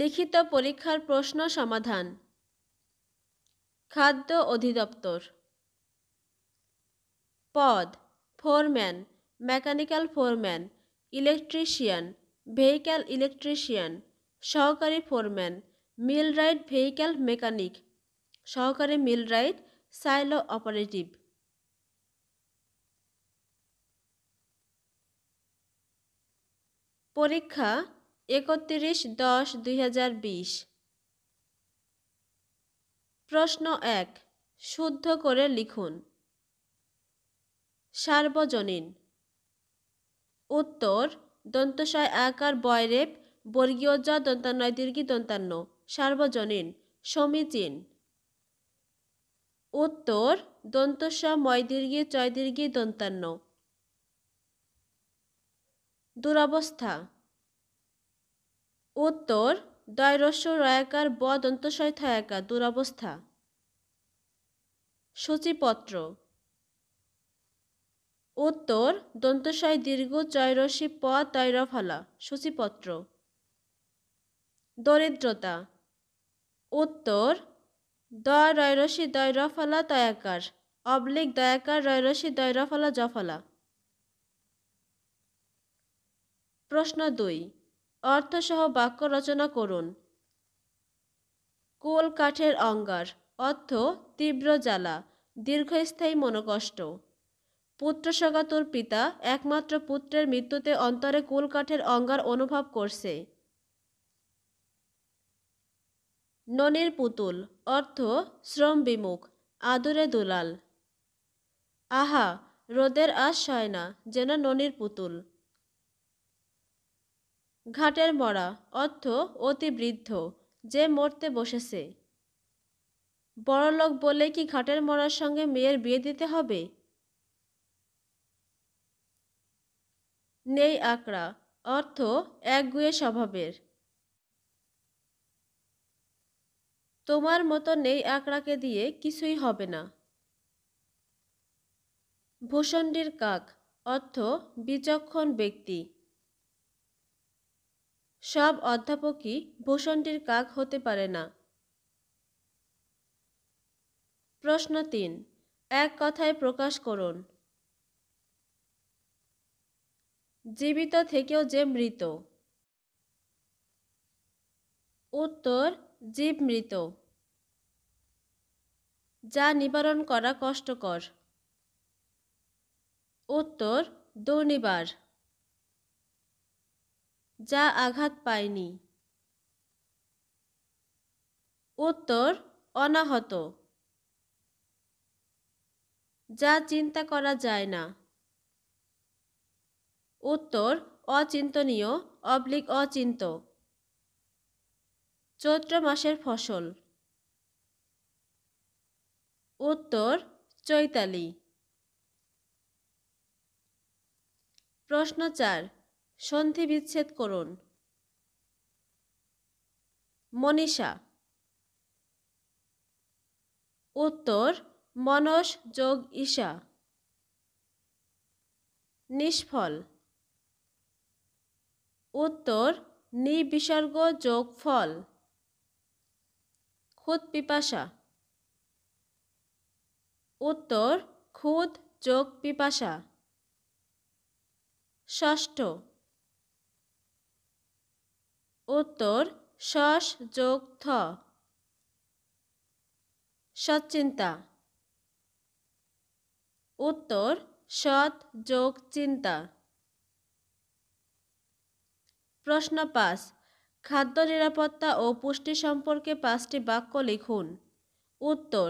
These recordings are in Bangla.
লিখিত পরীক্ষার প্রশ্ন সমাধান খাদ্য অধিদপ্তর পদ foreman mechanical foreman electrician vehicle electrician সহকারী foreman millwright vehicle mechanic সহকারী মিল রাইড সাইলো অপারেটিভ পরীক্ষা একত্রিশ দশ দুই প্রশ্ন এক শুদ্ধ করে লিখুন সার্বজনীন উত্তর দন্তশয় আকার বয়রেপ বর্গীয় জ দন্তান্নয় দীর্ঘী দন্তান্ন সার্বজনীন সমীচীন উত্তর দন্তস ময় দীর্ঘী চয় দীর্ঘী দন্তান্ন দুরবস্থা উত্তর দয়রস্য রয়াকার ব দন্তশয় দুরবস্থা সূচিপত্র উত্তর দন্তশয় দীর্ঘ জয়রসি প তৈরফলা সূচিপত্র দরিদ্রতা উত্তর দয় রয়রসি দৈরফলা তয়াকার অবলিক দয়াকার রয়রসি দৈরফলা জফলা প্রশ্ন দুই অর্থসহ বাক্য রচনা করুন কোল কাঠের অঙ্গার অর্থ তীব্র জ্বালা দীর্ঘস্থায়ী মনোকষ্ট পুত্রসগা পিতা একমাত্র পুত্রের মৃত্যুতে অন্তরে কোল কাঠের অঙ্গার অনুভব করছে ননির পুতুল অর্থ শ্রম বিমুখ আদুরে দুলাল আহা রোদের আশ হয় না যেন ননির পুতুল ঘাটের মরা অর্থ অতি বৃদ্ধ যে মরতে বসেছে বড়লোক বলে কি ঘাটের মরার সঙ্গে মেয়ের বিয়ে দিতে হবে নেই আকরা অর্থ একগুয়ে স্বভাবের তোমার মতো নেই আকড়াকে দিয়ে কিছুই হবে না ভূষণ্ডির কাক অর্থ বিচক্ষণ ব্যক্তি সব অধ্যাপকই ভূষণটির কাক হতে পারে না প্রশ্ন তিন এক কথায় প্রকাশ করুন জীবিত থেকেও যে মৃত উত্তর জীব মৃত যা নিবারণ করা কষ্টকর উত্তর দুর্নিবার যা আঘাত পায়নি উত্তর অনাহত যা চিন্তা করা যায় না উত্তর অচিন্তনীয় অবলিক অচিন্ত চৈত্র মাসের ফসল উত্তর চৈতালি প্রশ্ন চার সন্ধি বিচ্ছেদ করুন মনীষা উত্তর মনস যোগ ঈশা নিষ্ফল উত্তর নিবিসর্গ যোগ ফল খুদ পিপাসা উত্তর খুদ যোগ পিপাসা ষষ্ঠ উত্তর সস যোগ থ সচিন্তা উত্তর সৎ যোগ চিন্তা প্রশ্ন পাঁচ খাদ্য নিরাপত্তা ও পুষ্টি সম্পর্কে পাঁচটি বাক্য লিখুন উত্তর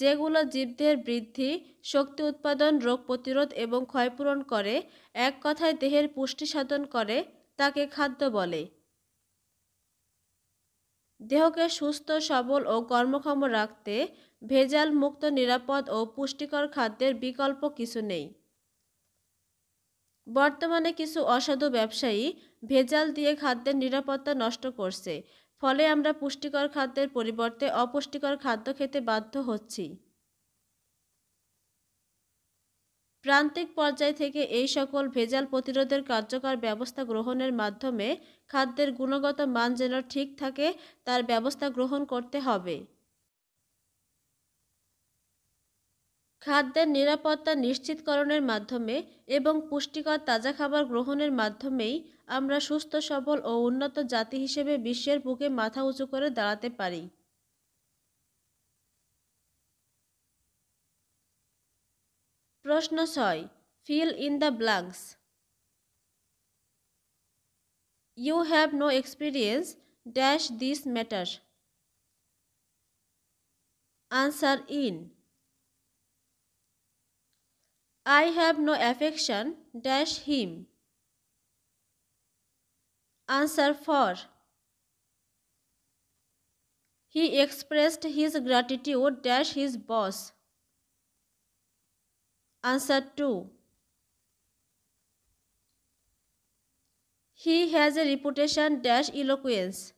যেগুলো জীবদের বৃদ্ধি শক্তি উৎপাদন রোগ প্রতিরোধ এবং ক্ষয়পূরণ করে এক কথায় দেহের পুষ্টি সাধন করে তাকে খাদ্য বলে দেহকে সুস্থ সবল ও কর্মক্ষম রাখতে ভেজাল মুক্ত নিরাপদ ও পুষ্টিকর খাদ্যের বিকল্প কিছু নেই বর্তমানে কিছু অসাধু ব্যবসায়ী ভেজাল দিয়ে খাদ্যের নিরাপত্তা নষ্ট করছে ফলে আমরা পুষ্টিকর খাদ্যের পরিবর্তে অপুষ্টিকর খাদ্য খেতে বাধ্য হচ্ছি প্রান্তিক পর্যায় থেকে এই সকল ভেজাল প্রতিরোধের কার্যকর ব্যবস্থা গ্রহণের মাধ্যমে খাদ্যের গুণগত মান যেন ঠিক থাকে তার ব্যবস্থা গ্রহণ করতে হবে খাদ্যের নিরাপত্তা নিশ্চিতকরণের মাধ্যমে এবং পুষ্টিকর তাজা খাবার গ্রহণের মাধ্যমেই আমরা সুস্থ সবল ও উন্নত জাতি হিসেবে বিশ্বের বুকে মাথা উঁচু করে দাঁড়াতে পারি প্রশ্ন ছয় fill in the blanks you have no experience dash this matter answer in I have no affection dash him answer for He expressed his gratitude dash his boss. Answer 2. He has a reputation dash eloquence.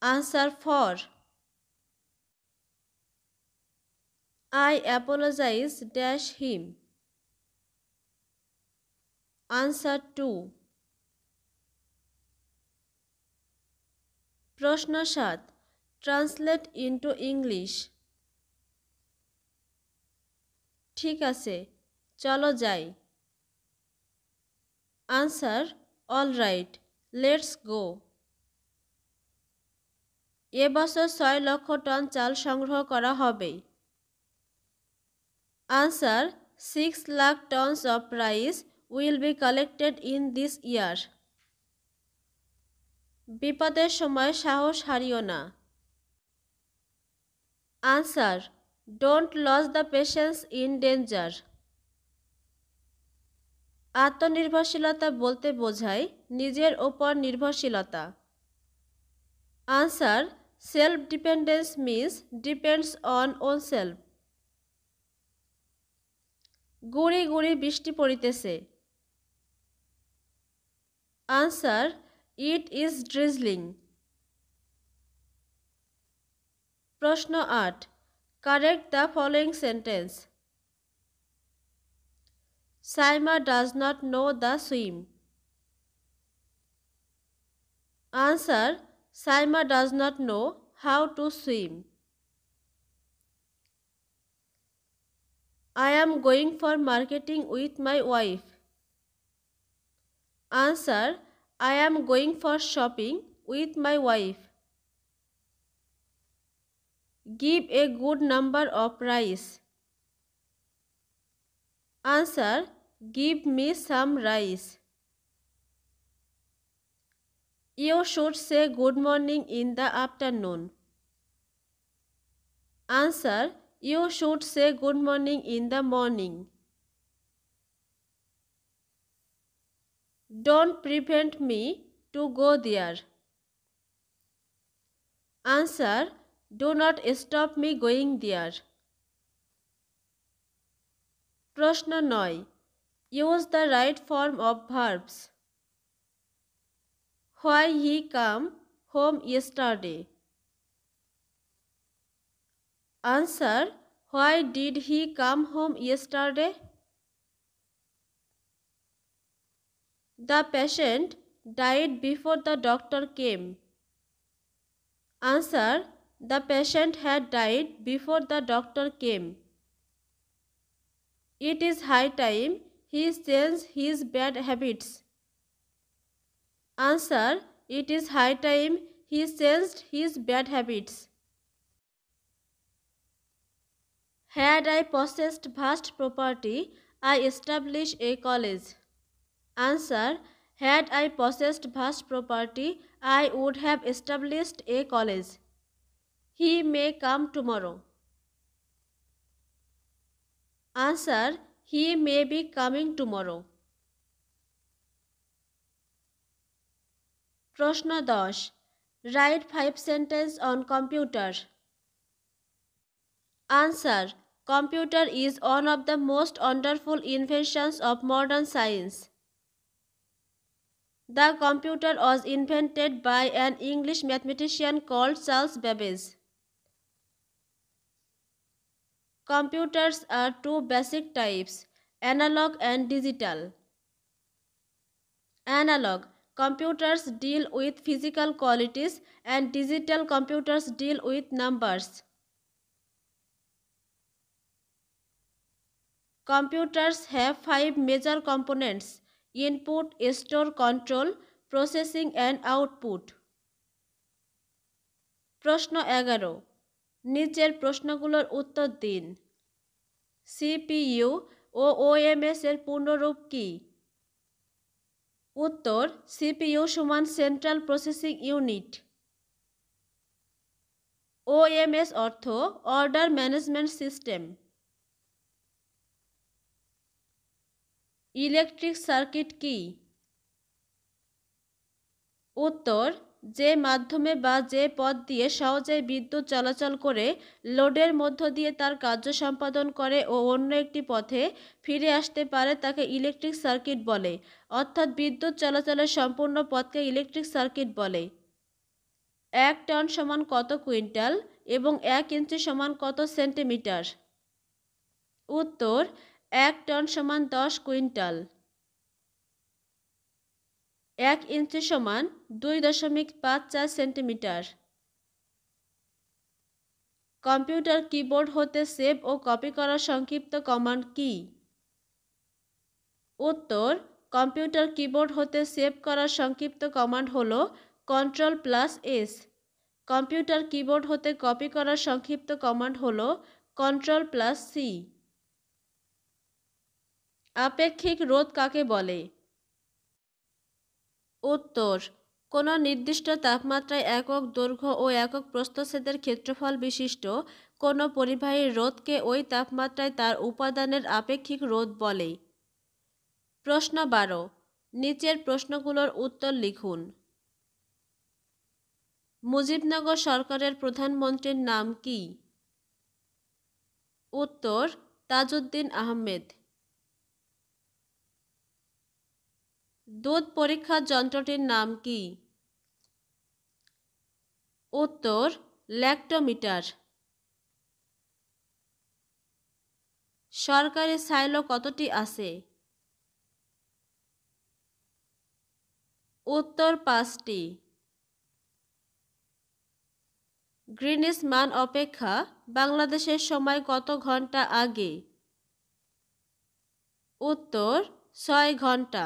Answer 4. I apologize dash him. Answer 2. প্রশ্ন translate into English. ঠিক আছে চলো যাই answer all right let's go এবছর ছয় লক্ষ টন চাল সংগ্রহ করা হবে answer six lakh tons of rice will be collected in this year বিপদের সময় সাহস হারিও না answer don't lose the patience in danger আত্মনির্ভরশীলতা বলতে বোঝায় নিজের ওপর নির্ভরশীলতা answer self dependence means depends on own self গুড়ি গুড়ি বৃষ্টি পড়িতেছে আনসার ইট ইজ ড্রিজলিং প্রশ্ন আট Correct the following sentence. Saima does not know the swim. Answer Saima does not know how to swim. I am going for marketing with my wife. Answer I am going for shopping with my wife. Give a good number of rice. Answer Give me some rice. You should say good morning in the afternoon. Answer You should say good morning in the morning. Don't prevent me to go there. Answer do not stop me going there प्रश्न नय यूज द रट फर्म अब भार्वस why he come home yesterday answer why did he come home yesterday the patient died before the doctor came answer The patient had died before the doctor came. It is high time he changed his bad habits. Answer It is high time he changed his bad habits. Had I possessed vast property, I established a college. Answer Had I possessed vast property, I would have established a college. He may come tomorrow. Answer He may be coming tomorrow. Proshno Write five sentences on computer. Answer Computer is one of the most wonderful inventions of modern science. The computer was invented by an English mathematician called Charles Babbage. Computers are two basic types, analog and digital. Analog computers deal with physical qualities and digital computers deal with numbers. Computers have five major components, input, store, control, processing and output. প্রশ্ন এগারো নিচের প্রশ্নগুলোর উত্তর দিন সিপিইউ ও ওএমএস এর পূর্ণরূপ কি উত্তর সিপিইউ সমান সেন্ট্রাল প্রসেসিং ইউনিট ওএমএস অর্থ order management system electric circuit কি উত্তর যে মাধ্যমে বা যে পথ দিয়ে সহজেই বিদ্যুৎ চলাচল করে লোডের মধ্য দিয়ে তার কার্য সম্পাদন করে ও অন্য একটি পথে ফিরে আসতে পারে তাকে ইলেকট্রিক সার্কিট বলে অর্থাৎ বিদ্যুৎ চলাচলের সম্পূর্ণ পথকে ইলেকট্রিক সার্কিট বলে এক টন সমান কত কুইন্টাল এবং এক ইঞ্চি সমান কত সেন্টিমিটার উত্তর এক টন সমান দশ কুইন্টাল এক ইঞ্চি সমান দুই দশমিক পাঁচ চার সেন্টিমিটার কম্পিউটার কিবোর্ড হতে সেভ ও কপি করার সংক্ষিপ্ত কমান্ড কি উত্তর কম্পিউটার কিবোর্ড হতে সেভ করার সংক্ষিপ্ত কমান্ড হল control plus S computer keyboard হতে কপি করার সংক্ষিপ্ত কমান্ড হল কন্ট্রোল প্লাস সি আপেক্ষিক রোধ কাকে বলে উত্তর কোনো নির্দিষ্ট তাপমাত্রায় একক দৈর্ঘ্য ও একক প্রস্তছেদের ক্ষেত্রফল বিশিষ্ট কোনো পরিবাহী রোধকে ওই তাপমাত্রায় তার উপাদানের আপেক্ষিক রোধ বলে প্রশ্ন বারো নিচের প্রশ্নগুলোর উত্তর লিখুন মুজিবনগর সরকারের প্রধানমন্ত্রীর নাম কি উত্তর তাজউদ্দিন আহমেদ দোধ পরীক্ষা যন্ত্রটির নাম কি উত্তর ল্যাক্টোমিটার সরকারি সাইলো কতটি আছে উত্তর পাঁচটি গ্রিনিস মান অপেক্ষা বাংলাদেশের সময় কত ঘন্টা আগে উত্তর ছয় ঘন্টা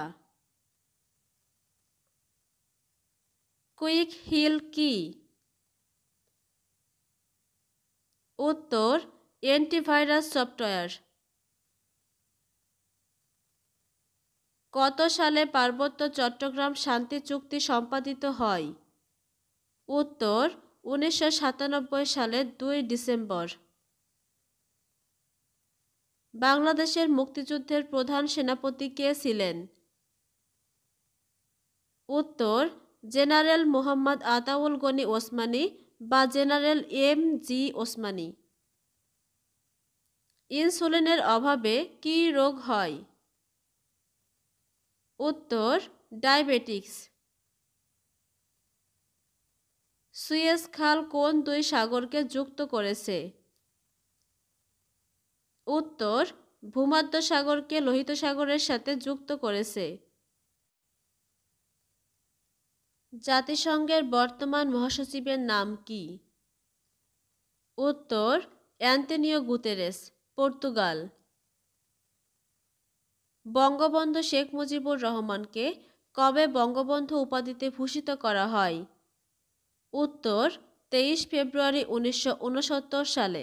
কুইক হিল কি উত্তর অ্যান্টিভাইরাস সফটওয়্যার কত সালে পার্বত্য চট্টগ্রাম শান্তি চুক্তি সম্পাদিত হয় উত্তর উনিশশো সালের দুই ডিসেম্বর বাংলাদেশের মুক্তিযুদ্ধের প্রধান সেনাপতি কে ছিলেন উত্তর জেনারেল মোহাম্মদ আতাউল গনি ওসমানী বা জেনারেল এম জি ওসমানী ইনসুলিনের অভাবে কি রোগ হয় উত্তর ডায়াবেটিক্স সুয়েজ খাল কোন দুই সাগরকে যুক্ত করেছে উত্তর ভূমধ্য সাগরকে লোহিত সাগরের সাথে যুক্ত করেছে জাতিসংঘের বর্তমান মহাসচিবের নাম কি উত্তর Antonio Guterres Portugal Bangabandhu Sheikh Mujibur রহমানকে কবে বঙ্গবন্ধু উপাধিতে ভূষিত করা হয় উত্তর তেইশ ফেব্রুয়ারি উনিশশো সালে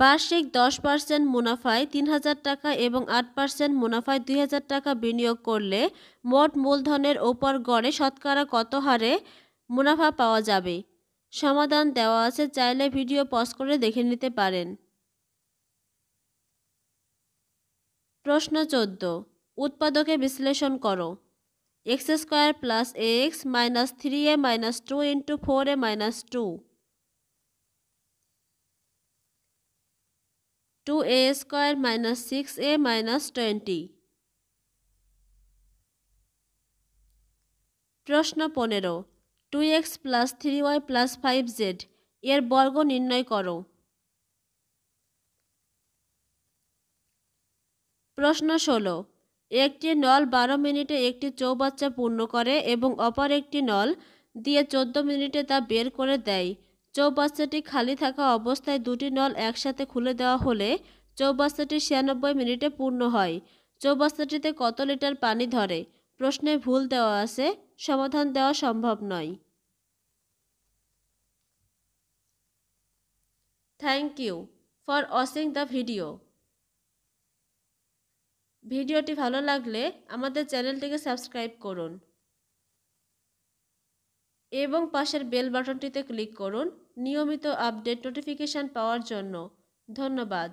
বার্ষিক দশ পার্সেন্ট মুনাফায় তিন হাজার টাকা এবং আট পার্সেন্ট মুনাফায় দুই হাজার টাকা বিনিয়োগ করলে মোট মূলধনের ওপর গড়ে শতকরা কত হারে মুনাফা পাওয়া যাবে সমাধান দেওয়া আছে চাইলে ভিডিও পজ করে দেখে নিতে পারেন প্রশ্ন চোদ্দ উৎপাদকে বিশ্লেষণ করো x square plus x minus three a minus two into four a minus two two a square minus six a minus twenty প্রশ্ন পনেরো two x plus three y plus five z এর বর্গ নির্ণয় করো প্রশ্ন ষোলো একটি নল বারো মিনিটে একটি চৌবাচ্চা পূর্ণ করে এবং অপর একটি নল দিয়ে চোদ্দো মিনিটে তা বের করে দেয় চৌবাচ্চাটি খালি থাকা অবস্থায় দুটি নল একসাথে খুলে দেওয়া হলে চৌবাচ্চাটি ছিয়ানব্বই মিনিটে পূর্ণ হয় চৌবাচ্চাটিতে কত লিটার পানি ধরে প্রশ্নে ভুল দেওয়া আছে সমাধান দেওয়া সম্ভব নয় thank you for watching the video ভিডিওটি ভালো লাগলে আমাদের চ্যানেলটিকে সাবস্ক্রাইব করুন এবং পাশের বেল বাটনটিতে ক্লিক করুন নিয়মিত আপডেট নোটিফিকেশান পাওয়ার জন্য ধন্যবাদ